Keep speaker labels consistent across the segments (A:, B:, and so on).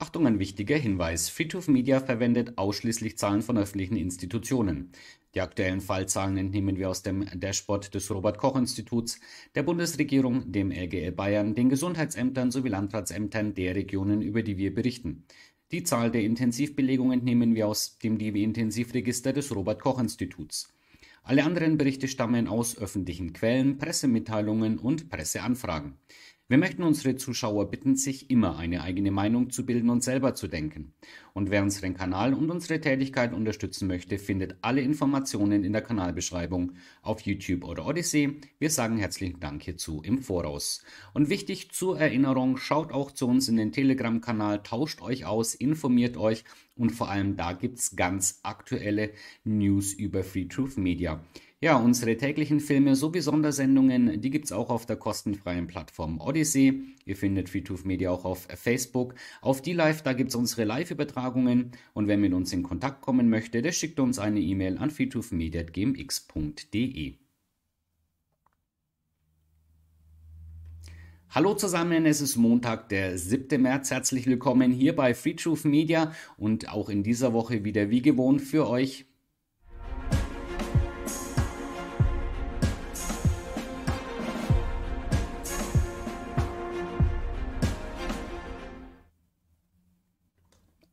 A: Achtung, ein wichtiger Hinweis. Friedhof Media verwendet ausschließlich Zahlen von öffentlichen Institutionen. Die aktuellen Fallzahlen entnehmen wir aus dem Dashboard des Robert-Koch-Instituts, der Bundesregierung, dem LGL Bayern, den Gesundheitsämtern sowie Landratsämtern der Regionen, über die wir berichten. Die Zahl der Intensivbelegungen entnehmen wir aus dem DW-Intensivregister des Robert-Koch-Instituts. Alle anderen Berichte stammen aus öffentlichen Quellen, Pressemitteilungen und Presseanfragen. Wir möchten unsere Zuschauer bitten, sich immer eine eigene Meinung zu bilden und selber zu denken. Und wer unseren Kanal und unsere Tätigkeit unterstützen möchte, findet alle Informationen in der Kanalbeschreibung auf YouTube oder Odyssey. Wir sagen herzlichen Dank hierzu im Voraus. Und wichtig zur Erinnerung, schaut auch zu uns in den Telegram-Kanal, tauscht euch aus, informiert euch und vor allem da gibt's ganz aktuelle News über Free Truth Media. Ja, unsere täglichen Filme sowie Sondersendungen, die gibt es auch auf der kostenfreien Plattform Odyssey. Ihr findet FreeTooth Media auch auf Facebook. Auf die Live, da gibt es unsere Live-Übertragungen. Und wer mit uns in Kontakt kommen möchte, der schickt uns eine E-Mail an freetoofmedia.gmx.de. Hallo zusammen, es ist Montag, der 7. März. Herzlich willkommen hier bei FreeTruth Media und auch in dieser Woche wieder wie gewohnt für euch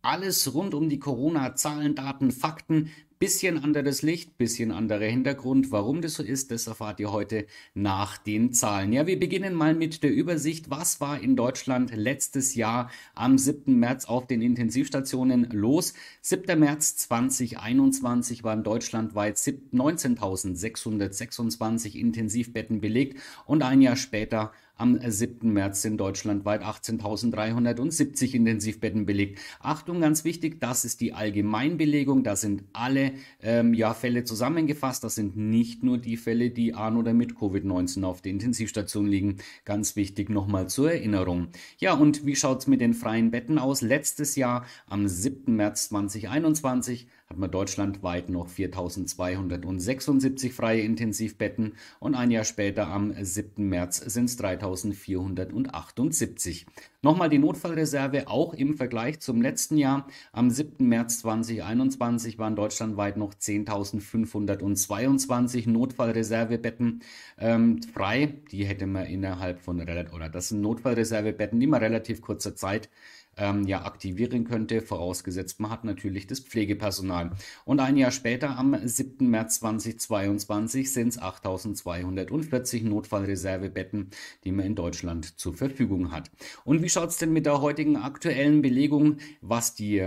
A: Alles rund um die Corona-Zahlen, Daten, Fakten. Bisschen anderes Licht, bisschen anderer Hintergrund. Warum das so ist, das erfahrt ihr heute nach den Zahlen. Ja, wir beginnen mal mit der Übersicht. Was war in Deutschland letztes Jahr am 7. März auf den Intensivstationen los? 7. März 2021 waren deutschlandweit 19.626 Intensivbetten belegt und ein Jahr später am 7. März sind deutschlandweit 18.370 Intensivbetten belegt. Achtung, ganz wichtig, das ist die Allgemeinbelegung. Da sind alle ähm, ja, Fälle zusammengefasst. Das sind nicht nur die Fälle, die an oder mit Covid-19 auf der Intensivstation liegen. Ganz wichtig nochmal zur Erinnerung. Ja, und wie schaut's mit den freien Betten aus? Letztes Jahr am 7. März 2021 hat man deutschlandweit noch 4.276 freie Intensivbetten und ein Jahr später am 7. März sind es 3.478. Nochmal die Notfallreserve auch im Vergleich zum letzten Jahr. Am 7. März 2021 waren deutschlandweit noch 10.522 Notfallreservebetten ähm, frei. Die hätte man innerhalb von, oder das sind Notfallreservebetten, die man relativ kurzer Zeit ähm, ja aktivieren könnte, vorausgesetzt man hat natürlich das Pflegepersonal. Und ein Jahr später, am 7. März 2022, sind es 8.240 Notfallreservebetten, die man in Deutschland zur Verfügung hat. Und wie schaut es denn mit der heutigen aktuellen Belegung, was die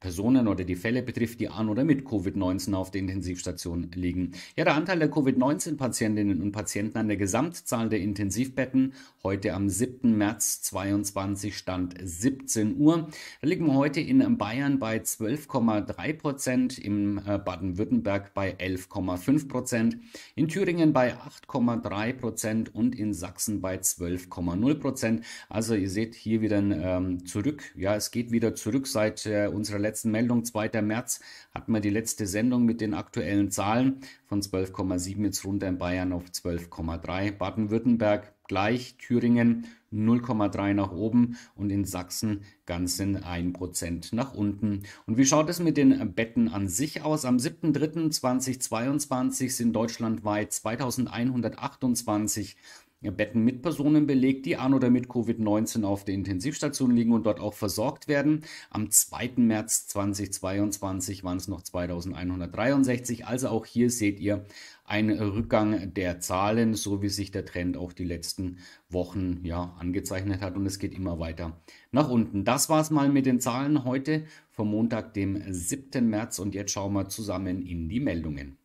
A: Personen oder die Fälle betrifft, die an oder mit Covid-19 auf der Intensivstation liegen. Ja, der Anteil der Covid-19-Patientinnen und Patienten an der Gesamtzahl der Intensivbetten heute am 7. März 22 stand 17 Uhr. Da liegen wir heute in Bayern bei 12,3 Prozent, in äh, Baden-Württemberg bei 11,5 Prozent, in Thüringen bei 8,3 Prozent und in Sachsen bei 12,0 Prozent. Also ihr seht hier wieder ein ähm, Zurück. Ja, es geht wieder zurück seit äh, unserer letzten letzten Meldung, 2. März, hatten wir die letzte Sendung mit den aktuellen Zahlen von 12,7 jetzt runter in Bayern auf 12,3. Baden-Württemberg gleich, Thüringen 0,3 nach oben und in Sachsen ganzen 1% nach unten. Und wie schaut es mit den Betten an sich aus? Am 7.3.2022 sind deutschlandweit 2128 Betten mit Personen belegt, die an oder mit Covid-19 auf der Intensivstation liegen und dort auch versorgt werden. Am 2. März 2022 waren es noch 2163. Also auch hier seht ihr einen Rückgang der Zahlen, so wie sich der Trend auch die letzten Wochen ja, angezeichnet hat. Und es geht immer weiter nach unten. Das war es mal mit den Zahlen heute vom Montag, dem 7. März. Und jetzt schauen wir zusammen in die Meldungen.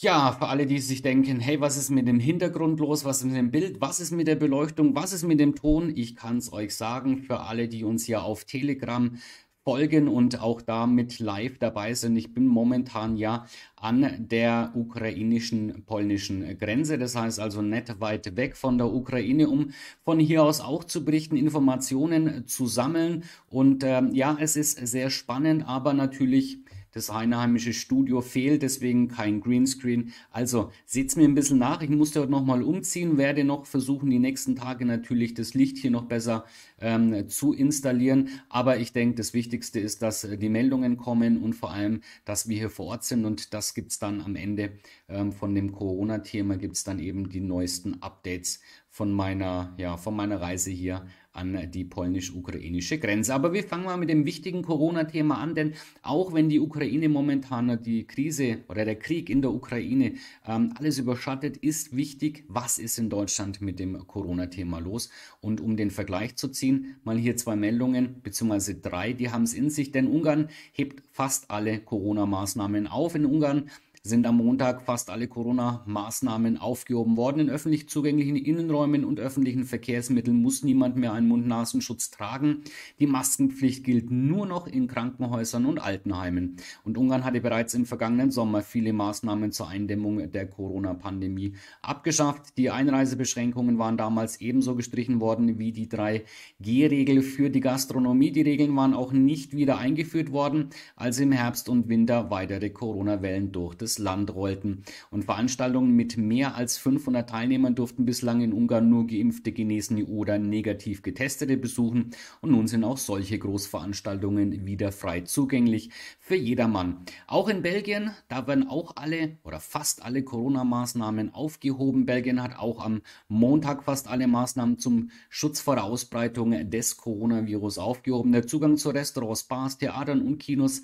A: Ja, für alle, die sich denken, hey, was ist mit dem Hintergrund los, was ist mit dem Bild, was ist mit der Beleuchtung, was ist mit dem Ton, ich kann es euch sagen, für alle, die uns hier auf Telegram folgen und auch da mit live dabei sind. Ich bin momentan ja an der ukrainischen polnischen Grenze, das heißt also nicht weit weg von der Ukraine, um von hier aus auch zu berichten, Informationen zu sammeln. Und ähm, ja, es ist sehr spannend, aber natürlich das einheimische Studio fehlt, deswegen kein Greenscreen. Also seht's mir ein bisschen nach. Ich musste heute nochmal umziehen, werde noch versuchen, die nächsten Tage natürlich das Licht hier noch besser ähm, zu installieren. Aber ich denke, das Wichtigste ist, dass äh, die Meldungen kommen und vor allem, dass wir hier vor Ort sind. Und das gibt es dann am Ende ähm, von dem Corona-Thema, gibt es dann eben die neuesten Updates von meiner, ja, von meiner Reise hier an äh, die polnisch-ukrainische Grenze. Aber wir fangen mal mit dem wichtigen Corona-Thema an, denn auch wenn die Ukraine momentan die Krise oder der Krieg in der Ukraine ähm, alles überschattet, ist wichtig, was ist in Deutschland mit dem Corona-Thema los. Und um den Vergleich zu ziehen, mal hier zwei Meldungen, beziehungsweise drei, die haben es in sich, denn Ungarn hebt fast alle Corona-Maßnahmen auf. In Ungarn sind am Montag fast alle Corona-Maßnahmen aufgehoben worden. In öffentlich zugänglichen Innenräumen und öffentlichen Verkehrsmitteln muss niemand mehr einen mund nasen schutz tragen. Die Maskenpflicht gilt nur noch in Krankenhäusern und Altenheimen. Und Ungarn hatte bereits im vergangenen Sommer viele Maßnahmen zur Eindämmung der Corona-Pandemie abgeschafft. Die Einreisebeschränkungen waren damals ebenso gestrichen worden wie die 3G-Regel für die Gastronomie. Die Regeln waren auch nicht wieder eingeführt worden, als im Herbst und Winter weitere Corona-Wellen durch das Land rollten. Und Veranstaltungen mit mehr als 500 Teilnehmern durften bislang in Ungarn nur geimpfte, genesene oder negativ getestete besuchen. Und nun sind auch solche Großveranstaltungen wieder frei zugänglich für jedermann. Auch in Belgien, da werden auch alle oder fast alle Corona-Maßnahmen aufgehoben. Belgien hat auch am Montag fast alle Maßnahmen zum Schutz vor der Ausbreitung des Coronavirus aufgehoben. Der Zugang zu Restaurants, Bars, Theatern und Kinos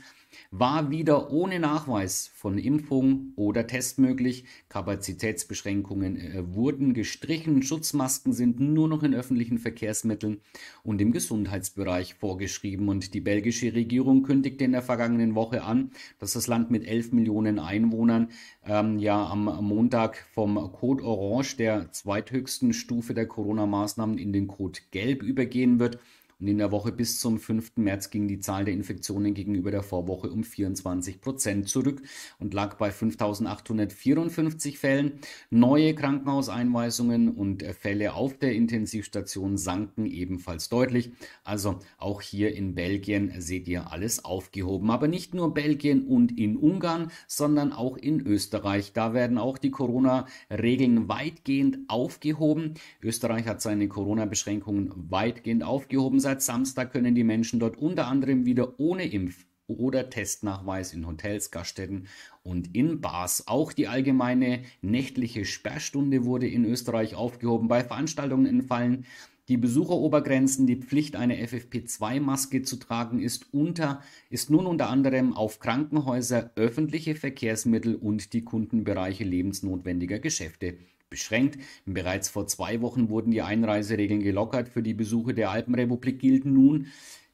A: war wieder ohne Nachweis von Impfung oder Test möglich. Kapazitätsbeschränkungen äh, wurden gestrichen. Schutzmasken sind nur noch in öffentlichen Verkehrsmitteln und im Gesundheitsbereich vorgeschrieben. Und die belgische Regierung kündigte in der vergangenen Woche an, dass das Land mit 11 Millionen Einwohnern ähm, ja am Montag vom Code Orange, der zweithöchsten Stufe der Corona-Maßnahmen, in den Code Gelb übergehen wird. Und in der Woche bis zum 5. März ging die Zahl der Infektionen gegenüber der Vorwoche um 24 Prozent zurück und lag bei 5.854 Fällen. Neue Krankenhauseinweisungen und Fälle auf der Intensivstation sanken ebenfalls deutlich. Also auch hier in Belgien seht ihr alles aufgehoben. Aber nicht nur Belgien und in Ungarn, sondern auch in Österreich. Da werden auch die Corona-Regeln weitgehend aufgehoben. Österreich hat seine Corona-Beschränkungen weitgehend aufgehoben seit Samstag können die Menschen dort unter anderem wieder ohne Impf- oder Testnachweis in Hotels, Gaststätten und in Bars. Auch die allgemeine nächtliche Sperrstunde wurde in Österreich aufgehoben. Bei Veranstaltungen entfallen die Besucherobergrenzen, die Pflicht, eine FFP2-Maske zu tragen, ist, unter, ist nun unter anderem auf Krankenhäuser, öffentliche Verkehrsmittel und die Kundenbereiche lebensnotwendiger Geschäfte beschränkt. Bereits vor zwei Wochen wurden die Einreiseregeln gelockert. Für die Besuche der Alpenrepublik gilt nun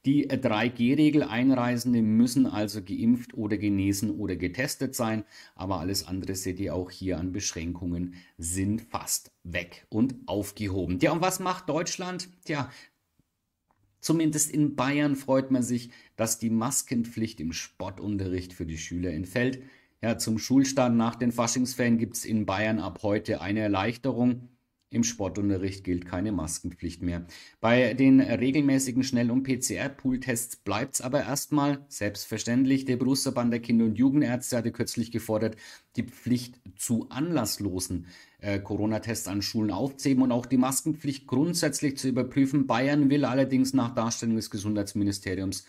A: die 3G-Regel Einreisende müssen also geimpft oder genesen oder getestet sein, aber alles andere seht ihr auch hier an Beschränkungen sind fast weg und aufgehoben. Ja, und was macht Deutschland? Tja, zumindest in Bayern freut man sich, dass die Maskenpflicht im Sportunterricht für die Schüler entfällt. Ja, zum Schulstart nach den Faschingsferien gibt es in Bayern ab heute eine Erleichterung. Im Sportunterricht gilt keine Maskenpflicht mehr. Bei den regelmäßigen Schnell- und PCR-Pool-Tests bleibt es aber erstmal selbstverständlich. Der Berufsverband der Kinder- und Jugendärzte hatte kürzlich gefordert, die Pflicht zu anlasslosen äh, Corona-Tests an Schulen aufzuheben und auch die Maskenpflicht grundsätzlich zu überprüfen. Bayern will allerdings nach Darstellung des Gesundheitsministeriums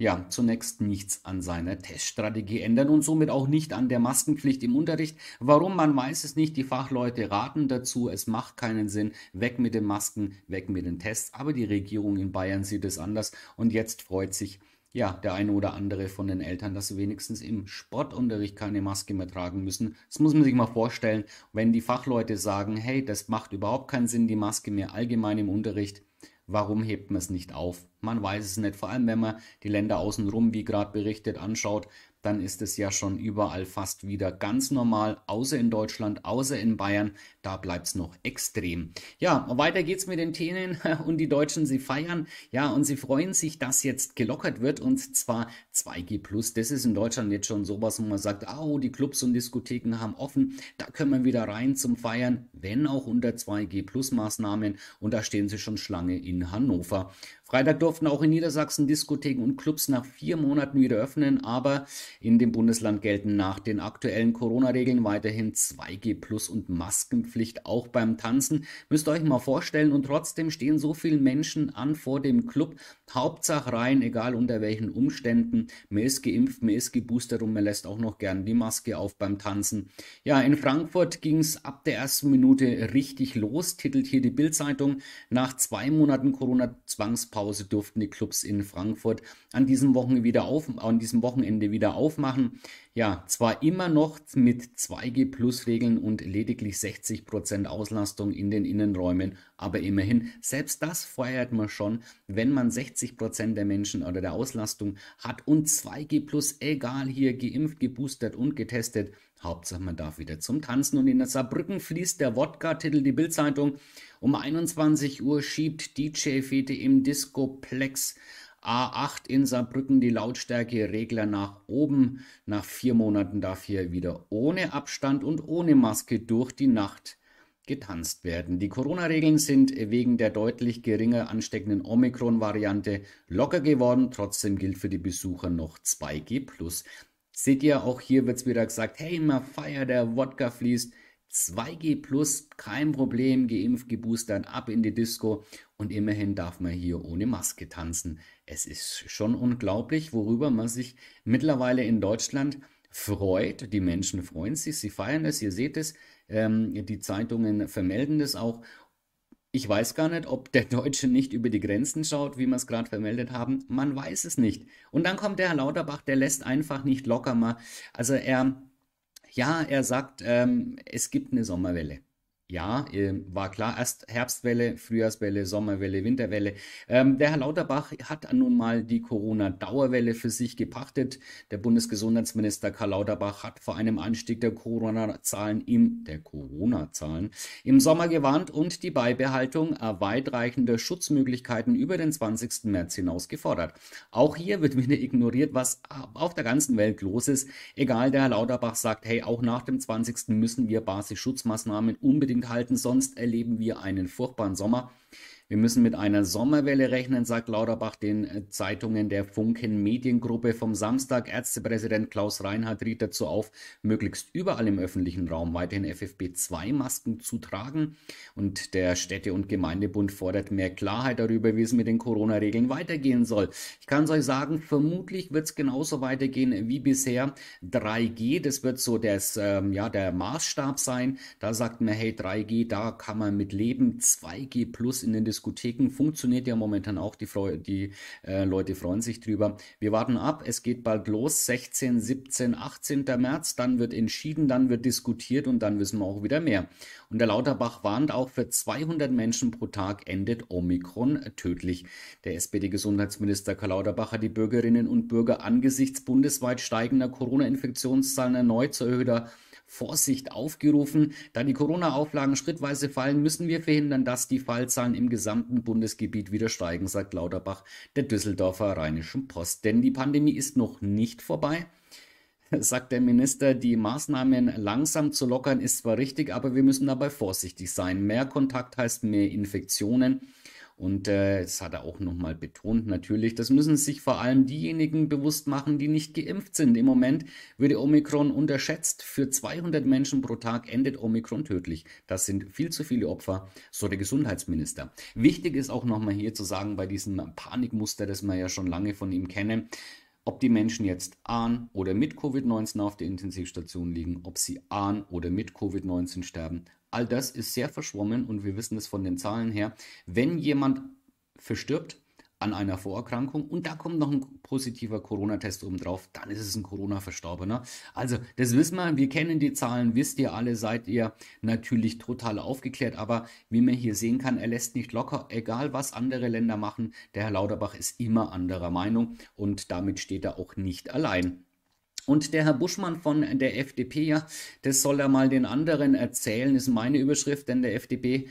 A: ja, zunächst nichts an seiner Teststrategie ändern und somit auch nicht an der Maskenpflicht im Unterricht. Warum, man weiß es nicht. Die Fachleute raten dazu, es macht keinen Sinn. Weg mit den Masken, weg mit den Tests. Aber die Regierung in Bayern sieht es anders und jetzt freut sich ja, der eine oder andere von den Eltern, dass sie wenigstens im Sportunterricht keine Maske mehr tragen müssen. Das muss man sich mal vorstellen, wenn die Fachleute sagen, hey, das macht überhaupt keinen Sinn, die Maske mehr allgemein im Unterricht Warum hebt man es nicht auf? Man weiß es nicht. Vor allem, wenn man die Länder außenrum, wie gerade berichtet, anschaut, dann ist es ja schon überall fast wieder ganz normal, außer in Deutschland, außer in Bayern, da bleibt es noch extrem. Ja, weiter geht's mit den Themen und die Deutschen, sie feiern, ja, und sie freuen sich, dass jetzt gelockert wird und zwar 2G+. Das ist in Deutschland jetzt schon sowas, wo man sagt, oh, die Clubs und Diskotheken haben offen, da können wir wieder rein zum Feiern, wenn auch unter 2G+-Maßnahmen und da stehen sie schon Schlange in Hannover. Freitag durften auch in Niedersachsen Diskotheken und Clubs nach vier Monaten wieder öffnen, aber in dem Bundesland gelten nach den aktuellen Corona-Regeln weiterhin 2G Plus und Maskenpflicht auch beim Tanzen. Müsst ihr euch mal vorstellen und trotzdem stehen so viele Menschen an vor dem Club. Hauptsache rein, egal unter welchen Umständen. Mir ist geimpft, mir ist geboostert und man lässt auch noch gern die Maske auf beim Tanzen. Ja, in Frankfurt ging es ab der ersten Minute richtig los, titelt hier die Bildzeitung. Nach zwei Monaten Corona-Zwangspause Sommerpause durften die Clubs in Frankfurt an diesem Wochenende wieder, auf, an diesem Wochenende wieder aufmachen. Ja, zwar immer noch mit 2G Plus Regeln und lediglich 60% Prozent Auslastung in den Innenräumen, aber immerhin, selbst das feiert man schon, wenn man 60% Prozent der Menschen oder der Auslastung hat und 2G Plus, egal hier geimpft, geboostert und getestet, Hauptsache man darf wieder zum Tanzen und in der Saarbrücken fließt der Wodka-Titel die Bildzeitung. zeitung um 21 Uhr schiebt DJ Fete im Discoplex A8 in Saarbrücken die Lautstärke-Regler nach oben. Nach vier Monaten darf hier wieder ohne Abstand und ohne Maske durch die Nacht getanzt werden. Die Corona-Regeln sind wegen der deutlich geringer ansteckenden Omikron-Variante locker geworden. Trotzdem gilt für die Besucher noch 2G. Seht ihr, auch hier wird es wieder gesagt, hey, mal Feier, der Wodka fließt. 2G plus, kein Problem, geimpft, geboostert, ab in die Disco und immerhin darf man hier ohne Maske tanzen. Es ist schon unglaublich, worüber man sich mittlerweile in Deutschland freut. Die Menschen freuen sich, sie feiern es, ihr seht es, ähm, die Zeitungen vermelden das auch. Ich weiß gar nicht, ob der Deutsche nicht über die Grenzen schaut, wie wir es gerade vermeldet haben. Man weiß es nicht. Und dann kommt der Herr Lauterbach, der lässt einfach nicht locker mal. Also er ja, er sagt, ähm, es gibt eine Sommerwelle ja, ähm, war klar, erst Herbstwelle, Frühjahrswelle, Sommerwelle, Winterwelle. Ähm, der Herr Lauterbach hat nun mal die Corona-Dauerwelle für sich gepachtet. Der Bundesgesundheitsminister Karl Lauterbach hat vor einem Anstieg der Corona-Zahlen im, der Corona-Zahlen im Sommer gewarnt und die Beibehaltung weitreichender Schutzmöglichkeiten über den 20. März hinaus gefordert. Auch hier wird wieder ignoriert, was auf der ganzen Welt los ist. Egal, der Herr Lauterbach sagt, hey, auch nach dem 20. müssen wir Basisschutzmaßnahmen unbedingt entgegenhalten, sonst erleben wir einen furchtbaren Sommer. Wir müssen mit einer Sommerwelle rechnen, sagt Lauterbach den äh, Zeitungen der Funken Mediengruppe. Vom Samstag Ärztepräsident Klaus Reinhardt riet dazu auf, möglichst überall im öffentlichen Raum weiterhin ffb 2 masken zu tragen. Und der Städte- und Gemeindebund fordert mehr Klarheit darüber, wie es mit den Corona-Regeln weitergehen soll. Ich kann es euch sagen, vermutlich wird es genauso weitergehen wie bisher. 3G, das wird so das, ähm, ja, der Maßstab sein. Da sagt man, hey, 3G, da kann man mit leben. 2G plus in den Diskussionen Diskotheken funktioniert ja momentan auch. Die, Freu die äh, Leute freuen sich drüber. Wir warten ab. Es geht bald los. 16, 17, 18. März. Dann wird entschieden, dann wird diskutiert und dann wissen wir auch wieder mehr. Und der Lauterbach warnt auch für 200 Menschen pro Tag endet Omikron tödlich. Der SPD-Gesundheitsminister Karl Lauterbach hat die Bürgerinnen und Bürger angesichts bundesweit steigender Corona-Infektionszahlen erneut zu erhöhter Vorsicht aufgerufen. Da die Corona-Auflagen schrittweise fallen, müssen wir verhindern, dass die Fallzahlen im gesamten Bundesgebiet wieder steigen, sagt Lauterbach der Düsseldorfer Rheinischen Post. Denn die Pandemie ist noch nicht vorbei sagt der Minister, die Maßnahmen langsam zu lockern ist zwar richtig, aber wir müssen dabei vorsichtig sein. Mehr Kontakt heißt mehr Infektionen. Und äh, das hat er auch nochmal betont natürlich. Das müssen sich vor allem diejenigen bewusst machen, die nicht geimpft sind. Im Moment würde Omikron unterschätzt. Für 200 Menschen pro Tag endet Omikron tödlich. Das sind viel zu viele Opfer, so der Gesundheitsminister. Wichtig ist auch nochmal hier zu sagen, bei diesem Panikmuster, das wir ja schon lange von ihm kennen, ob die Menschen jetzt an oder mit Covid-19 auf der Intensivstation liegen, ob sie an oder mit Covid-19 sterben, All das ist sehr verschwommen und wir wissen es von den Zahlen her. Wenn jemand verstirbt an einer Vorerkrankung und da kommt noch ein positiver Corona-Test obendrauf, dann ist es ein Corona-Verstorbener. Also, das wissen wir, wir kennen die Zahlen, wisst ihr alle, seid ihr natürlich total aufgeklärt, aber wie man hier sehen kann, er lässt nicht locker, egal was andere Länder machen, der Herr Lauterbach ist immer anderer Meinung und damit steht er auch nicht allein. Und der Herr Buschmann von der FDP, ja, das soll er mal den anderen erzählen, ist meine Überschrift, denn der FDP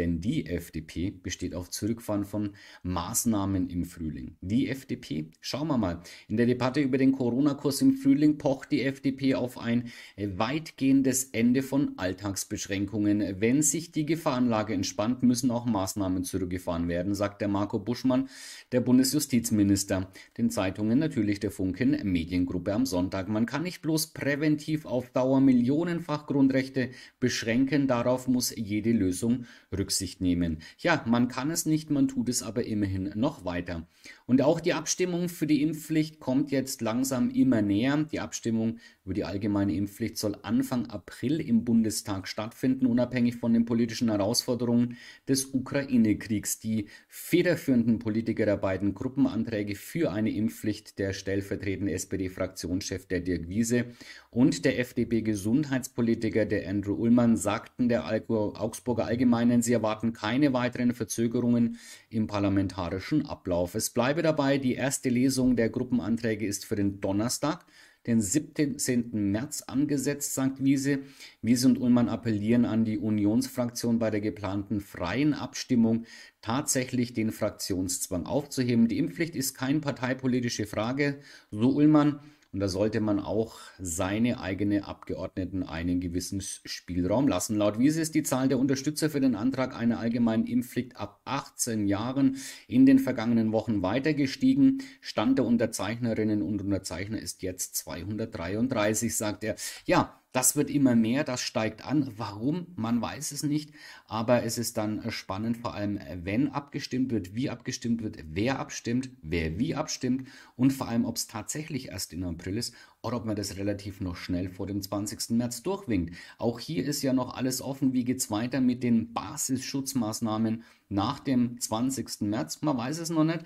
A: denn die FDP besteht auf Zurückfahren von Maßnahmen im Frühling. Die FDP, schauen wir mal, in der Debatte über den Corona-Kurs im Frühling pocht die FDP auf ein weitgehendes Ende von Alltagsbeschränkungen. Wenn sich die Gefahrenlage entspannt, müssen auch Maßnahmen zurückgefahren werden, sagt der Marco Buschmann, der Bundesjustizminister. Den Zeitungen natürlich der Funken Mediengruppe am Sonntag. Man kann nicht bloß präventiv auf Dauer millionenfach Grundrechte beschränken, darauf muss jede Lösung rücksichtig Rücksicht nehmen. Ja, man kann es nicht, man tut es aber immerhin noch weiter. Und auch die Abstimmung für die Impfpflicht kommt jetzt langsam immer näher. Die Abstimmung über die allgemeine Impfpflicht soll Anfang April im Bundestag stattfinden, unabhängig von den politischen Herausforderungen des Ukraine-Kriegs. Die federführenden Politiker der beiden Gruppenanträge für eine Impfpflicht, der stellvertretende SPD-Fraktionschef der Dirk Wiese und der FDP-Gesundheitspolitiker der Andrew Ullmann sagten der Augsburger Allgemeinen, sie erwarten keine weiteren Verzögerungen im parlamentarischen Ablauf. Es bleibe dabei, die erste Lesung der Gruppenanträge ist für den Donnerstag, den 17. März angesetzt, sagt Wiese. Wiese und Ullmann appellieren an die Unionsfraktion bei der geplanten freien Abstimmung tatsächlich den Fraktionszwang aufzuheben. Die Impfpflicht ist keine parteipolitische Frage, so Ullmann. Und da sollte man auch seine eigenen Abgeordneten einen gewissen Spielraum lassen. Laut Wiese ist die Zahl der Unterstützer für den Antrag einer allgemeinen Impfpflicht ab 18 Jahren in den vergangenen Wochen weiter gestiegen. Stand der Unterzeichnerinnen und Unterzeichner ist jetzt 233, sagt er. Ja, das wird immer mehr, das steigt an. Warum? Man weiß es nicht. Aber es ist dann äh, spannend, vor allem äh, wenn abgestimmt wird, wie abgestimmt wird, wer abstimmt, wer wie abstimmt und vor allem, ob es tatsächlich erst im April ist oder ob man das relativ noch schnell vor dem 20. März durchwinkt. Auch hier ist ja noch alles offen. Wie geht es weiter mit den Basisschutzmaßnahmen nach dem 20. März? Man weiß es noch nicht.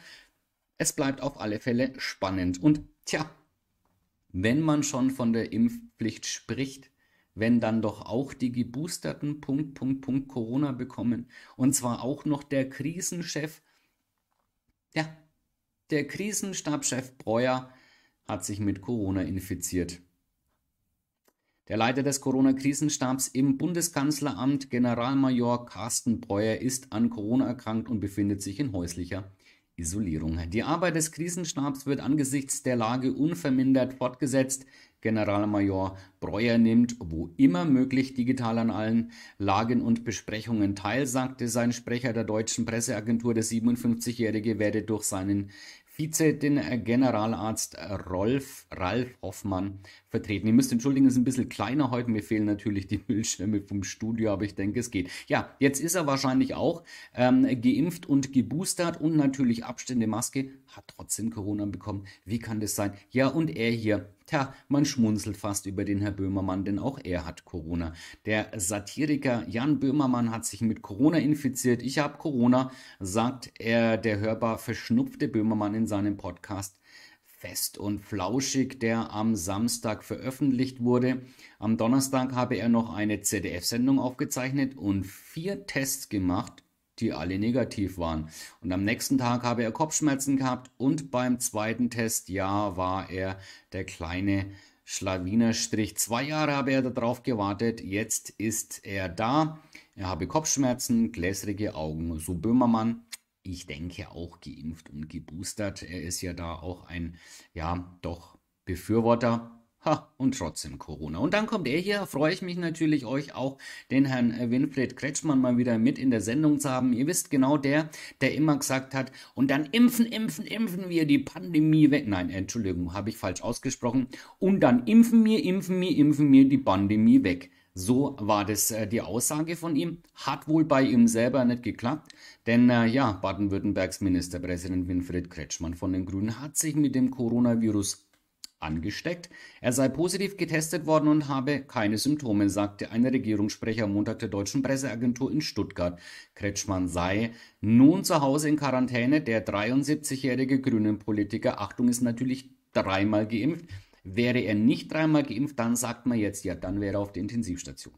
A: Es bleibt auf alle Fälle spannend. Und tja, wenn man schon von der Impfpflicht spricht, wenn dann doch auch die geboosterten Punkt, Punkt, Punkt Corona bekommen. Und zwar auch noch der Krisenchef, ja, der Krisenstabschef Breuer hat sich mit Corona infiziert. Der Leiter des Corona-Krisenstabs im Bundeskanzleramt, Generalmajor Carsten Breuer, ist an Corona erkrankt und befindet sich in häuslicher Isolierung. Die Arbeit des Krisenstabs wird angesichts der Lage unvermindert fortgesetzt. Generalmajor Breuer nimmt, wo immer möglich, digital an allen Lagen und Besprechungen teil, sagte sein Sprecher der deutschen Presseagentur. Der 57-Jährige werde durch seinen Vize-Generalarzt den Rolf, Ralf Hoffmann vertreten. Ihr müsst entschuldigen, es ist ein bisschen kleiner heute. Mir fehlen natürlich die Bildschirme vom Studio, aber ich denke, es geht. Ja, jetzt ist er wahrscheinlich auch ähm, geimpft und geboostert und natürlich Abstände, Maske, hat trotzdem Corona bekommen. Wie kann das sein? Ja, und er hier Tja, man schmunzelt fast über den Herr Böhmermann, denn auch er hat Corona. Der Satiriker Jan Böhmermann hat sich mit Corona infiziert. Ich habe Corona, sagt er, der hörbar verschnupfte Böhmermann in seinem Podcast Fest und Flauschig, der am Samstag veröffentlicht wurde. Am Donnerstag habe er noch eine ZDF-Sendung aufgezeichnet und vier Tests gemacht die alle negativ waren. Und am nächsten Tag habe er Kopfschmerzen gehabt und beim zweiten Test, ja, war er der kleine Schlawinerstrich. Zwei Jahre habe er darauf gewartet, jetzt ist er da. Er habe Kopfschmerzen, gläsrige Augen, so Böhmermann. Ich denke auch geimpft und geboostert. Er ist ja da auch ein, ja, doch Befürworter Ha, und trotzdem Corona. Und dann kommt er hier, freue ich mich natürlich euch auch, den Herrn äh, Winfried Kretschmann mal wieder mit in der Sendung zu haben. Ihr wisst genau der, der immer gesagt hat, und dann impfen, impfen, impfen wir die Pandemie weg. Nein, Entschuldigung, habe ich falsch ausgesprochen. Und dann impfen wir, impfen wir, impfen wir die Pandemie weg. So war das äh, die Aussage von ihm. Hat wohl bei ihm selber nicht geklappt, denn äh, ja, Baden-Württembergs Ministerpräsident Winfried Kretschmann von den Grünen hat sich mit dem Coronavirus angesteckt. Er sei positiv getestet worden und habe keine Symptome, sagte ein Regierungssprecher am Montag der deutschen Presseagentur in Stuttgart. Kretschmann sei nun zu Hause in Quarantäne. Der 73-jährige Grünen-Politiker, Achtung, ist natürlich dreimal geimpft. Wäre er nicht dreimal geimpft, dann sagt man jetzt, ja, dann wäre er auf der Intensivstation.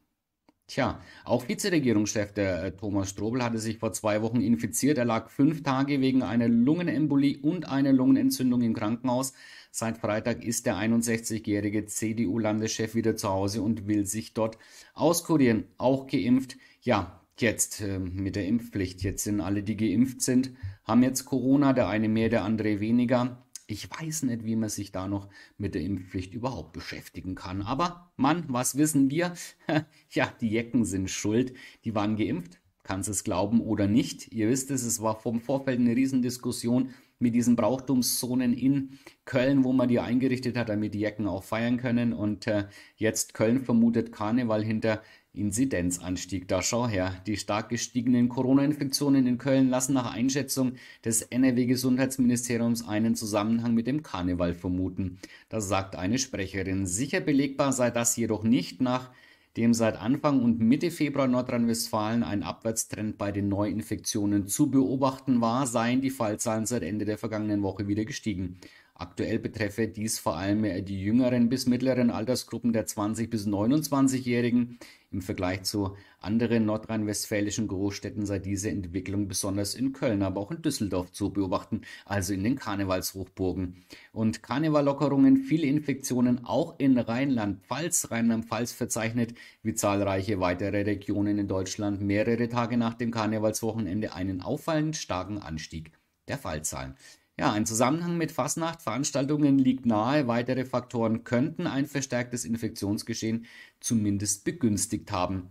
A: Tja, auch Vizeregierungschef der äh, Thomas Strobel hatte sich vor zwei Wochen infiziert. Er lag fünf Tage wegen einer Lungenembolie und einer Lungenentzündung im Krankenhaus. Seit Freitag ist der 61-jährige CDU-Landeschef wieder zu Hause und will sich dort auskurieren. Auch geimpft. Ja, jetzt äh, mit der Impfpflicht. Jetzt sind alle, die geimpft sind, haben jetzt Corona, der eine mehr, der andere weniger. Ich weiß nicht, wie man sich da noch mit der Impfpflicht überhaupt beschäftigen kann. Aber Mann, was wissen wir? ja, die Jecken sind schuld. Die waren geimpft. Kannst es glauben oder nicht? Ihr wisst es, es war vom Vorfeld eine Riesendiskussion mit diesen Brauchtumszonen in Köln, wo man die eingerichtet hat, damit die Jecken auch feiern können. Und äh, jetzt Köln vermutet Karneval hinter Inzidenzanstieg. Da schau her, die stark gestiegenen Corona-Infektionen in Köln lassen nach Einschätzung des NRW-Gesundheitsministeriums einen Zusammenhang mit dem Karneval vermuten. Das sagt eine Sprecherin. Sicher belegbar sei das jedoch nicht nachdem seit Anfang und Mitte Februar Nordrhein-Westfalen ein Abwärtstrend bei den Neuinfektionen zu beobachten war, seien die Fallzahlen seit Ende der vergangenen Woche wieder gestiegen. Aktuell betreffe dies vor allem äh, die jüngeren bis mittleren Altersgruppen der 20- bis 29-Jährigen. Im Vergleich zu anderen nordrhein-westfälischen Großstädten sei diese Entwicklung besonders in Köln, aber auch in Düsseldorf zu beobachten, also in den Karnevalshochburgen. Und Karnevallockerungen, viele Infektionen auch in Rheinland-Pfalz, Rheinland-Pfalz verzeichnet, wie zahlreiche weitere Regionen in Deutschland, mehrere Tage nach dem Karnevalswochenende einen auffallend starken Anstieg der Fallzahlen. Ja, ein Zusammenhang mit Fastnacht-Veranstaltungen liegt nahe. Weitere Faktoren könnten ein verstärktes Infektionsgeschehen zumindest begünstigt haben.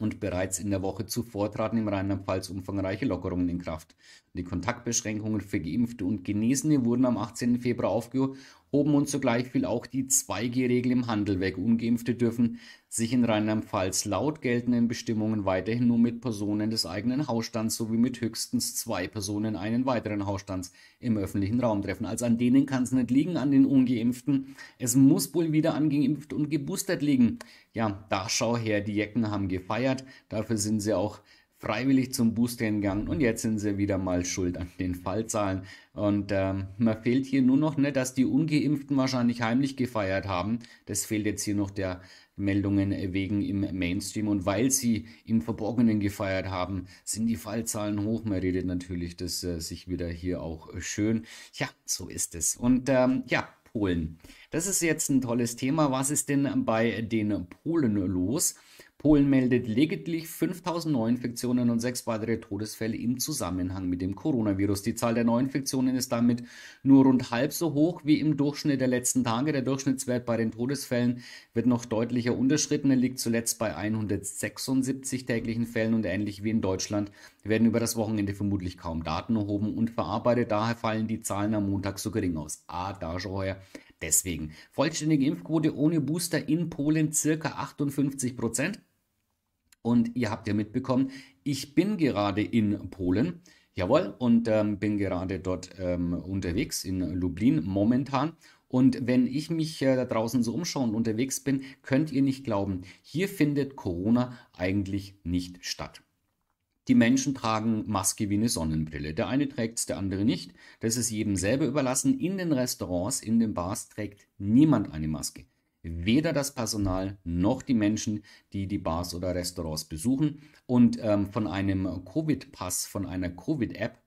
A: Und bereits in der Woche zuvor traten im Rheinland-Pfalz umfangreiche Lockerungen in Kraft. Die Kontaktbeschränkungen für Geimpfte und Genesene wurden am 18. Februar aufgehoben und zugleich fiel auch die 2G-Regel im Handel weg. Ungeimpfte dürfen sich in Rheinland-Pfalz laut geltenden Bestimmungen weiterhin nur mit Personen des eigenen Hausstands sowie mit höchstens zwei Personen einen weiteren Hausstands im öffentlichen Raum treffen. Also an denen kann es nicht liegen, an den Ungeimpften. Es muss wohl wieder angeimpft und geboostert liegen. Ja, da schau her, die Jecken haben gefeiert. Dafür sind sie auch freiwillig zum Booster gegangen und jetzt sind sie wieder mal schuld an den Fallzahlen. Und ähm, mir fehlt hier nur noch, ne, dass die Ungeimpften wahrscheinlich heimlich gefeiert haben. Das fehlt jetzt hier noch der Meldungen wegen im Mainstream. Und weil sie im Verborgenen gefeiert haben, sind die Fallzahlen hoch. Man redet natürlich das äh, sich wieder hier auch schön. Ja, so ist es. Und ähm, ja, Polen. Das ist jetzt ein tolles Thema. Was ist denn bei den Polen los? Polen meldet lediglich 5000 Neuinfektionen und sechs weitere Todesfälle im Zusammenhang mit dem Coronavirus. Die Zahl der Neuinfektionen ist damit nur rund halb so hoch wie im Durchschnitt der letzten Tage. Der Durchschnittswert bei den Todesfällen wird noch deutlicher unterschritten. Er liegt zuletzt bei 176 täglichen Fällen und ähnlich wie in Deutschland werden über das Wochenende vermutlich kaum Daten erhoben und verarbeitet. Daher fallen die Zahlen am Montag so gering aus. Ah, da schon heuer deswegen. Vollständige Impfquote ohne Booster in Polen circa 58 Prozent. Und ihr habt ja mitbekommen, ich bin gerade in Polen. Jawohl, und ähm, bin gerade dort ähm, unterwegs in Lublin momentan. Und wenn ich mich äh, da draußen so umschaue und unterwegs bin, könnt ihr nicht glauben, hier findet Corona eigentlich nicht statt. Die Menschen tragen Maske wie eine Sonnenbrille. Der eine trägt es, der andere nicht. Das ist jedem selber überlassen. In den Restaurants, in den Bars trägt niemand eine Maske weder das Personal noch die Menschen, die die Bars oder Restaurants besuchen. Und ähm, von einem Covid-Pass, von einer Covid-App,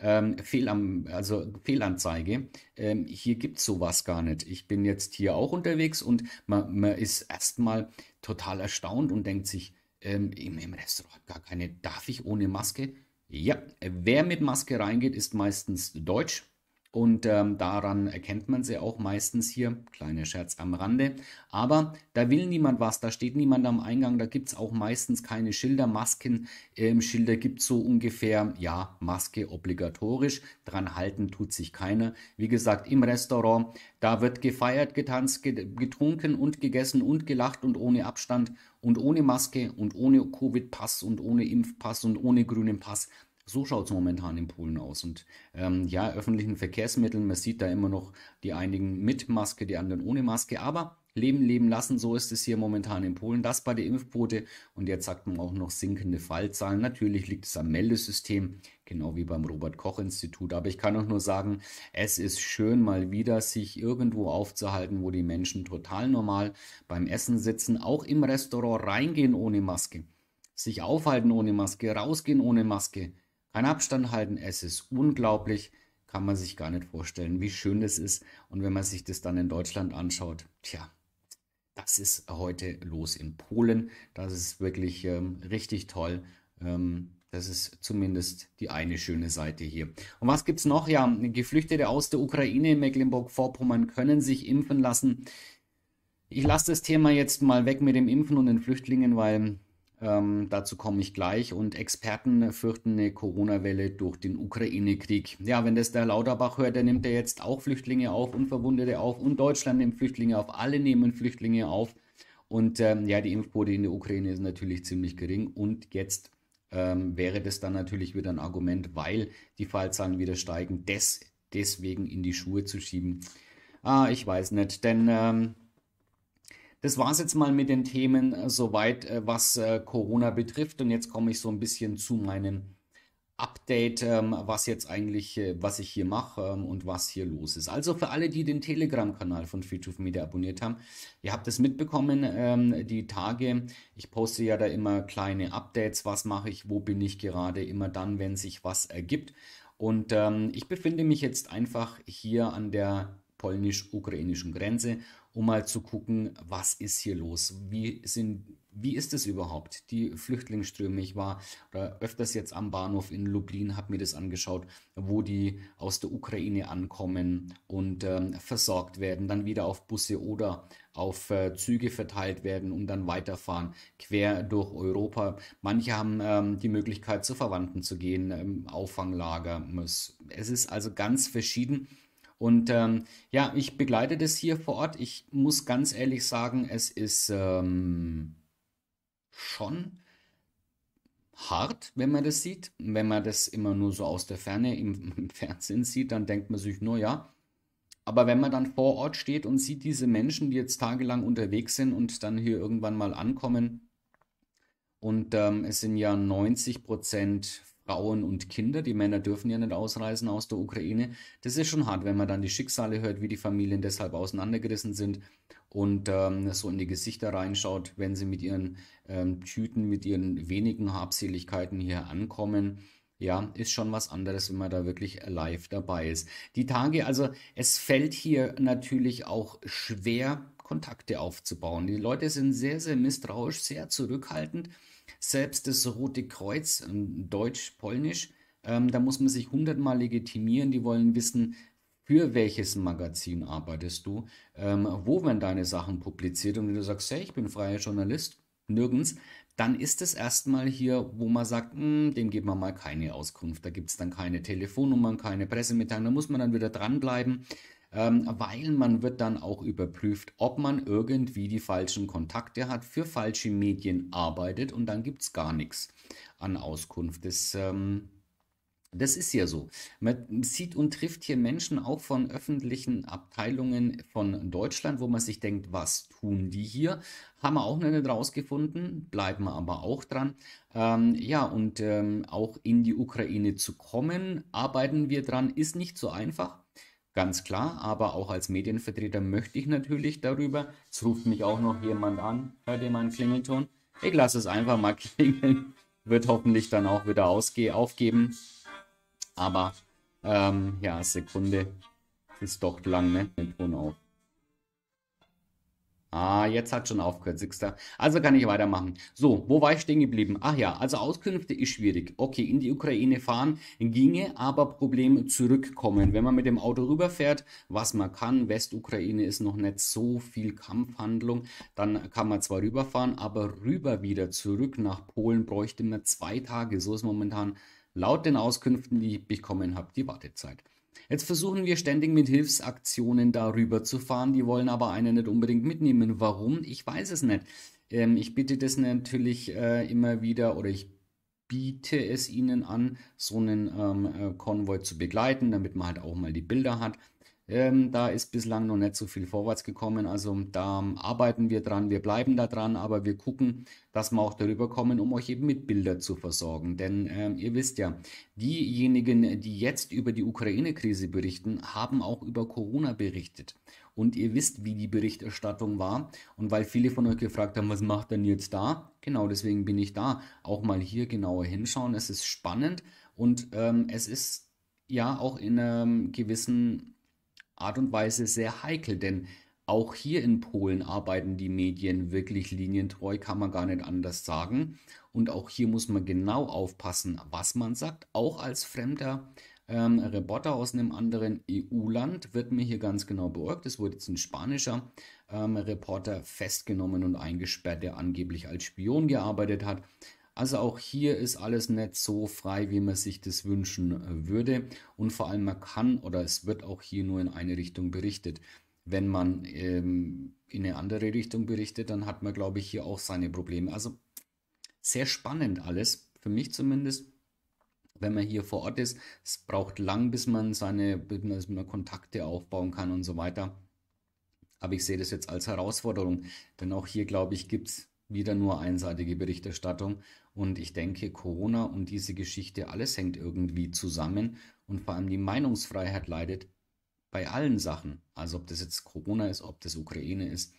A: ähm, Fehlan also Fehlanzeige, ähm, hier gibt es sowas gar nicht. Ich bin jetzt hier auch unterwegs und man, man ist erstmal total erstaunt und denkt sich, ähm, im, im Restaurant gar keine, darf ich ohne Maske? Ja, wer mit Maske reingeht, ist meistens deutsch und ähm, daran erkennt man sie auch meistens hier. Kleiner Scherz am Rande. Aber da will niemand was, da steht niemand am Eingang, da gibt es auch meistens keine Schilder. Masken, ähm, Schilder gibt es so ungefähr, ja, Maske obligatorisch. Dran halten tut sich keiner. Wie gesagt, im Restaurant, da wird gefeiert, getanzt, getrunken und gegessen und gelacht und ohne Abstand und ohne Maske und ohne Covid-Pass und ohne Impfpass und ohne grünen Pass. So schaut es momentan in Polen aus. Und ähm, ja, öffentlichen Verkehrsmitteln, man sieht da immer noch die einigen mit Maske, die anderen ohne Maske, aber Leben leben lassen, so ist es hier momentan in Polen. Das bei der Impfquote und jetzt sagt man auch noch sinkende Fallzahlen. Natürlich liegt es am Meldesystem, genau wie beim Robert Koch Institut. Aber ich kann auch nur sagen, es ist schön mal wieder, sich irgendwo aufzuhalten, wo die Menschen total normal beim Essen sitzen, auch im Restaurant reingehen ohne Maske, sich aufhalten ohne Maske, rausgehen ohne Maske kein Abstand halten, es ist unglaublich, kann man sich gar nicht vorstellen, wie schön das ist. Und wenn man sich das dann in Deutschland anschaut, tja, das ist heute los in Polen. Das ist wirklich ähm, richtig toll. Ähm, das ist zumindest die eine schöne Seite hier. Und was gibt es noch? Ja, Geflüchtete aus der Ukraine, in Mecklenburg-Vorpommern können sich impfen lassen. Ich lasse das Thema jetzt mal weg mit dem Impfen und den Flüchtlingen, weil ähm, dazu komme ich gleich. Und Experten fürchten eine Corona-Welle durch den Ukraine-Krieg. Ja, wenn das der Lauterbach hört, dann nimmt er jetzt auch Flüchtlinge auf und Verwundete auf. Und Deutschland nimmt Flüchtlinge auf. Alle nehmen Flüchtlinge auf. Und ähm, ja, die Impfquote in der Ukraine ist natürlich ziemlich gering. Und jetzt ähm, wäre das dann natürlich wieder ein Argument, weil die Fallzahlen wieder steigen, das deswegen in die Schuhe zu schieben. Ah, ich weiß nicht, denn ähm, das war es jetzt mal mit den Themen äh, soweit, äh, was äh, Corona betrifft. Und jetzt komme ich so ein bisschen zu meinem Update, ähm, was jetzt eigentlich, was ich hier mache ähm, und was hier los ist. Also für alle, die den Telegram-Kanal von Feedtooth Media abonniert haben, ihr habt es mitbekommen, ähm, die Tage, ich poste ja da immer kleine Updates, was mache ich, wo bin ich gerade, immer dann, wenn sich was ergibt. Und ich befinde mich jetzt einfach hier an der polnisch-ukrainischen Grenze um mal zu gucken, was ist hier los? Wie sind wie ist es überhaupt? Die Flüchtlingsströme, ich war öfters jetzt am Bahnhof in Lublin, habe mir das angeschaut, wo die aus der Ukraine ankommen und ähm, versorgt werden, dann wieder auf Busse oder auf äh, Züge verteilt werden und dann weiterfahren, quer durch Europa. Manche haben ähm, die Möglichkeit, zu Verwandten zu gehen, im ähm, Auffanglager. Es ist also ganz verschieden. Und ähm, ja, ich begleite das hier vor Ort. Ich muss ganz ehrlich sagen, es ist ähm, schon hart, wenn man das sieht. Wenn man das immer nur so aus der Ferne im, im Fernsehen sieht, dann denkt man sich, nur ja. Aber wenn man dann vor Ort steht und sieht diese Menschen, die jetzt tagelang unterwegs sind und dann hier irgendwann mal ankommen, und ähm, es sind ja 90 Prozent Frauen und Kinder, die Männer dürfen ja nicht ausreisen aus der Ukraine. Das ist schon hart, wenn man dann die Schicksale hört, wie die Familien deshalb auseinandergerissen sind und ähm, so in die Gesichter reinschaut, wenn sie mit ihren ähm, Tüten, mit ihren wenigen Habseligkeiten hier ankommen. Ja, ist schon was anderes, wenn man da wirklich live dabei ist. Die Tage, also es fällt hier natürlich auch schwer, Kontakte aufzubauen. Die Leute sind sehr, sehr misstrauisch, sehr zurückhaltend. Selbst das Rote Kreuz, ähm, deutsch-polnisch, ähm, da muss man sich hundertmal legitimieren. Die wollen wissen, für welches Magazin arbeitest du, ähm, wo werden deine Sachen publiziert. Und wenn du sagst, hey, ich bin freier Journalist, nirgends, dann ist es erstmal hier, wo man sagt, hm, dem geben wir mal keine Auskunft. Da gibt es dann keine Telefonnummern, keine Pressemitteilungen. Da muss man dann wieder dranbleiben. Ähm, weil man wird dann auch überprüft, ob man irgendwie die falschen Kontakte hat, für falsche Medien arbeitet und dann gibt es gar nichts an Auskunft. Das, ähm, das ist ja so. Man sieht und trifft hier Menschen auch von öffentlichen Abteilungen von Deutschland, wo man sich denkt, was tun die hier? Haben wir auch noch nicht rausgefunden, bleiben wir aber auch dran. Ähm, ja, und ähm, auch in die Ukraine zu kommen, arbeiten wir dran, ist nicht so einfach. Ganz klar, aber auch als Medienvertreter möchte ich natürlich darüber. Es ruft mich auch noch jemand an, hört ihr meinen Klingelton? Ich lasse es einfach mal klingeln. Wird hoffentlich dann auch wieder ausge aufgeben. Aber ähm, ja, Sekunde ist doch lang, ne? Den Ton auf. Ah, jetzt hat schon aufgehört, Sixter. Also kann ich weitermachen. So, wo war ich stehen geblieben? Ach ja, also Auskünfte ist schwierig. Okay, in die Ukraine fahren ginge, aber Problem zurückkommen. Wenn man mit dem Auto rüberfährt, was man kann, Westukraine ist noch nicht so viel Kampfhandlung, dann kann man zwar rüberfahren, aber rüber wieder zurück nach Polen bräuchte man zwei Tage. So ist momentan laut den Auskünften, die ich bekommen habe, die Wartezeit. Jetzt versuchen wir ständig mit Hilfsaktionen darüber zu fahren, die wollen aber einen nicht unbedingt mitnehmen. Warum? Ich weiß es nicht. Ähm, ich bitte das natürlich äh, immer wieder oder ich biete es ihnen an, so einen ähm, äh, Konvoi zu begleiten, damit man halt auch mal die Bilder hat. Ähm, da ist bislang noch nicht so viel vorwärts gekommen. Also da arbeiten wir dran, wir bleiben da dran, aber wir gucken, dass wir auch darüber kommen, um euch eben mit Bildern zu versorgen. Denn ähm, ihr wisst ja, diejenigen, die jetzt über die Ukraine-Krise berichten, haben auch über Corona berichtet. Und ihr wisst, wie die Berichterstattung war. Und weil viele von euch gefragt haben, was macht denn jetzt da? Genau deswegen bin ich da. Auch mal hier genauer hinschauen. Es ist spannend und ähm, es ist ja auch in einem gewissen Art und Weise sehr heikel, denn auch hier in Polen arbeiten die Medien wirklich linientreu, kann man gar nicht anders sagen. Und auch hier muss man genau aufpassen, was man sagt. Auch als fremder ähm, Reporter aus einem anderen EU-Land wird mir hier ganz genau beäugt. Es wurde jetzt ein spanischer ähm, Reporter festgenommen und eingesperrt, der angeblich als Spion gearbeitet hat. Also auch hier ist alles nicht so frei, wie man sich das wünschen äh, würde. Und vor allem man kann oder es wird auch hier nur in eine Richtung berichtet. Wenn man ähm, in eine andere Richtung berichtet, dann hat man, glaube ich, hier auch seine Probleme. Also sehr spannend alles, für mich zumindest. Wenn man hier vor Ort ist, es braucht lang, bis man seine bis man Kontakte aufbauen kann und so weiter. Aber ich sehe das jetzt als Herausforderung, denn auch hier, glaube ich, gibt es wieder nur einseitige Berichterstattung. Und ich denke, Corona und diese Geschichte, alles hängt irgendwie zusammen. Und vor allem die Meinungsfreiheit leidet bei allen Sachen. Also ob das jetzt Corona ist, ob das Ukraine ist.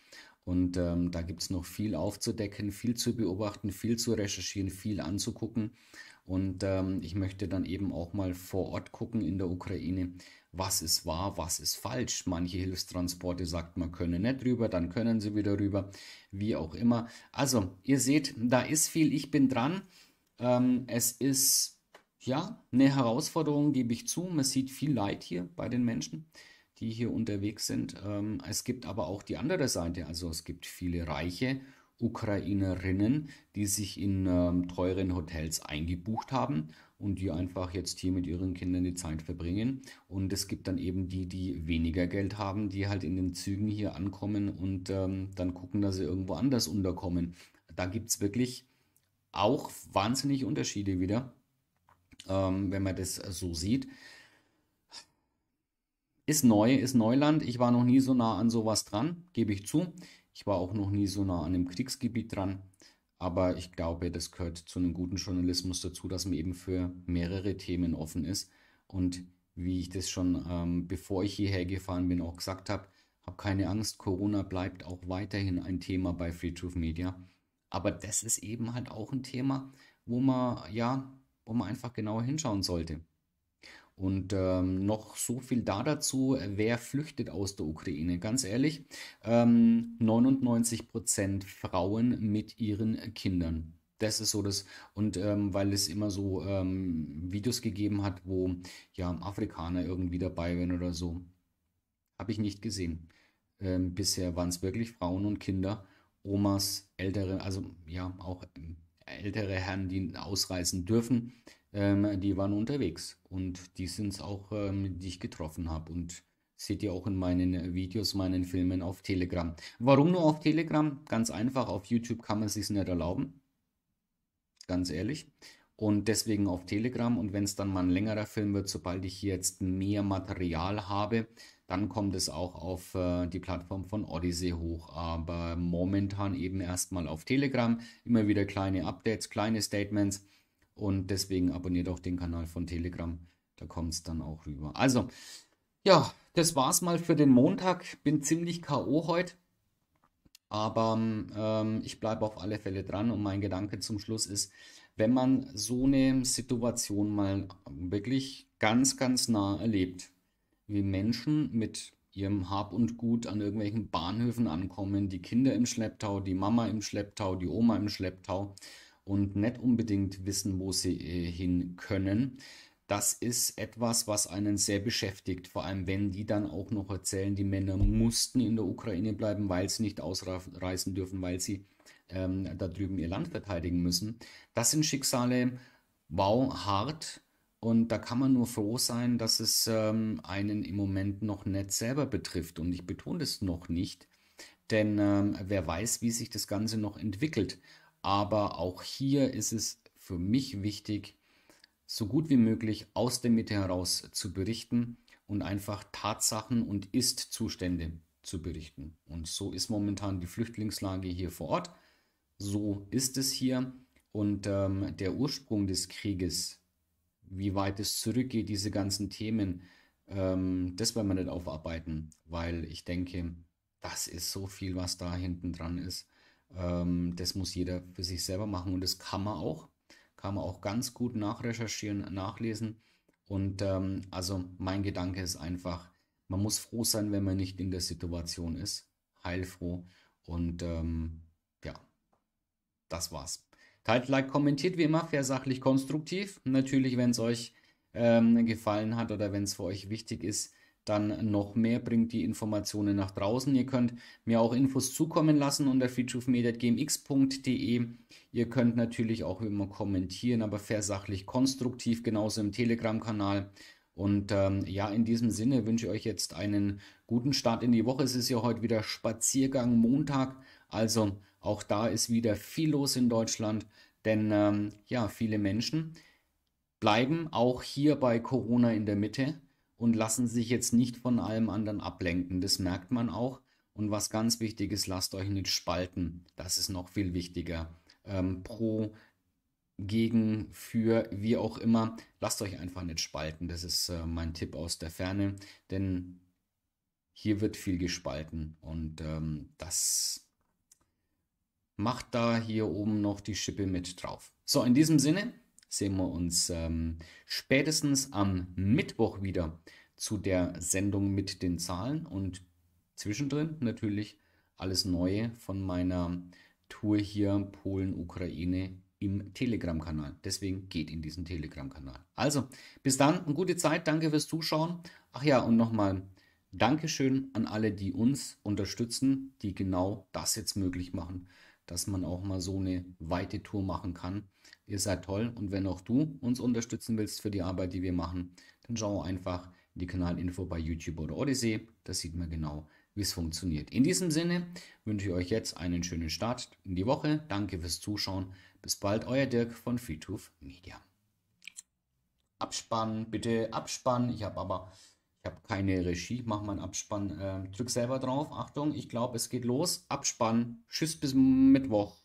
A: Und ähm, da gibt es noch viel aufzudecken, viel zu beobachten, viel zu recherchieren, viel anzugucken. Und ähm, ich möchte dann eben auch mal vor Ort gucken in der Ukraine, was ist wahr, was ist falsch. Manche Hilfstransporte sagt man könne nicht rüber, dann können sie wieder rüber, wie auch immer. Also ihr seht, da ist viel, ich bin dran. Ähm, es ist ja eine Herausforderung, gebe ich zu. Man sieht viel Leid hier bei den Menschen die hier unterwegs sind. Ähm, es gibt aber auch die andere Seite, also es gibt viele Reiche Ukrainerinnen, die sich in ähm, teuren Hotels eingebucht haben und die einfach jetzt hier mit ihren Kindern die Zeit verbringen. Und es gibt dann eben die, die weniger Geld haben, die halt in den Zügen hier ankommen und ähm, dann gucken, dass sie irgendwo anders unterkommen. Da gibt es wirklich auch wahnsinnig Unterschiede wieder, ähm, wenn man das so sieht. Ist neu, ist Neuland. Ich war noch nie so nah an sowas dran, gebe ich zu. Ich war auch noch nie so nah an dem Kriegsgebiet dran, aber ich glaube, das gehört zu einem guten Journalismus dazu, dass man eben für mehrere Themen offen ist. Und wie ich das schon, ähm, bevor ich hierher gefahren bin, auch gesagt habe, habe keine Angst, Corona bleibt auch weiterhin ein Thema bei Free Truth Media. Aber das ist eben halt auch ein Thema, wo man, ja, wo man einfach genauer hinschauen sollte. Und ähm, noch so viel da dazu, wer flüchtet aus der Ukraine? Ganz ehrlich, ähm, 99 Frauen mit ihren Kindern. Das ist so das, und ähm, weil es immer so ähm, Videos gegeben hat, wo ja Afrikaner irgendwie dabei wären oder so, habe ich nicht gesehen. Ähm, bisher waren es wirklich Frauen und Kinder, Omas, ältere, also ja, auch ähm, ältere Herren, die ausreisen dürfen ähm, die waren unterwegs und die sind es auch, ähm, die ich getroffen habe. Und seht ihr auch in meinen Videos, meinen Filmen auf Telegram. Warum nur auf Telegram? Ganz einfach, auf YouTube kann man es sich nicht erlauben. Ganz ehrlich. Und deswegen auf Telegram. Und wenn es dann mal ein längerer Film wird, sobald ich jetzt mehr Material habe, dann kommt es auch auf äh, die Plattform von Odyssey hoch. Aber momentan eben erstmal auf Telegram. Immer wieder kleine Updates, kleine Statements. Und deswegen abonniert auch den Kanal von Telegram. Da kommt es dann auch rüber. Also, ja, das war's mal für den Montag. Bin ziemlich K.O. heute. Aber ähm, ich bleibe auf alle Fälle dran und mein Gedanke zum Schluss ist, wenn man so eine Situation mal wirklich ganz, ganz nah erlebt, wie Menschen mit ihrem Hab und Gut an irgendwelchen Bahnhöfen ankommen, die Kinder im Schlepptau, die Mama im Schlepptau, die Oma im Schlepptau und nicht unbedingt wissen, wo sie äh, hin können. Das ist etwas, was einen sehr beschäftigt, vor allem wenn die dann auch noch erzählen, die Männer mussten in der Ukraine bleiben, weil sie nicht ausreisen dürfen, weil sie ähm, da drüben ihr Land verteidigen müssen. Das sind Schicksale, wow, hart, und da kann man nur froh sein, dass es ähm, einen im Moment noch nicht selber betrifft. Und ich betone es noch nicht, denn ähm, wer weiß, wie sich das Ganze noch entwickelt. Aber auch hier ist es für mich wichtig, so gut wie möglich aus der Mitte heraus zu berichten und einfach Tatsachen und Ist-Zustände zu berichten. Und so ist momentan die Flüchtlingslage hier vor Ort. So ist es hier. Und ähm, der Ursprung des Krieges, wie weit es zurückgeht, diese ganzen Themen, ähm, das werden wir nicht aufarbeiten, weil ich denke, das ist so viel, was da hinten dran ist. Ähm, das muss jeder für sich selber machen und das kann man auch. Kann man auch ganz gut nachrecherchieren, nachlesen. Und ähm, also mein Gedanke ist einfach, man muss froh sein, wenn man nicht in der Situation ist. Heilfroh. Und ähm, ja, das war's. Teilt, like, kommentiert wie immer, fair, sachlich, konstruktiv. Natürlich, wenn es euch ähm, gefallen hat oder wenn es für euch wichtig ist, dann noch mehr bringt die Informationen nach draußen. Ihr könnt mir auch Infos zukommen lassen unter friedhofmediatgmx.de. Ihr könnt natürlich auch immer kommentieren, aber versachlich konstruktiv, genauso im Telegram-Kanal. Und ähm, ja, in diesem Sinne wünsche ich euch jetzt einen guten Start in die Woche. Es ist ja heute wieder Spaziergang Montag. Also auch da ist wieder viel los in Deutschland, denn ähm, ja, viele Menschen bleiben auch hier bei Corona in der Mitte und lassen sich jetzt nicht von allem anderen ablenken. Das merkt man auch. Und was ganz wichtig ist, lasst euch nicht spalten. Das ist noch viel wichtiger. Ähm, pro, gegen, für, wie auch immer. Lasst euch einfach nicht spalten. Das ist äh, mein Tipp aus der Ferne. Denn hier wird viel gespalten. Und ähm, das macht da hier oben noch die Schippe mit drauf. So, in diesem Sinne sehen wir uns ähm, spätestens am Mittwoch wieder zu der Sendung mit den Zahlen und zwischendrin natürlich alles Neue von meiner Tour hier Polen, Ukraine im Telegram-Kanal. Deswegen geht in diesen Telegram-Kanal. Also, bis dann, eine gute Zeit, danke fürs Zuschauen. Ach ja, und nochmal Dankeschön an alle, die uns unterstützen, die genau das jetzt möglich machen, dass man auch mal so eine weite Tour machen kann. Ihr seid toll und wenn auch du uns unterstützen willst für die Arbeit, die wir machen, dann schau einfach in die Kanalinfo bei YouTube oder Odyssey. Da sieht man genau, wie es funktioniert. In diesem Sinne wünsche ich euch jetzt einen schönen Start in die Woche. Danke fürs Zuschauen. Bis bald, euer Dirk von Freetooth Media. Abspannen, bitte abspannen. Ich habe aber ich habe keine Regie, Ich mache meinen Abspann. Äh, drück selber drauf. Achtung, ich glaube, es geht los. Abspann. Tschüss bis Mittwoch.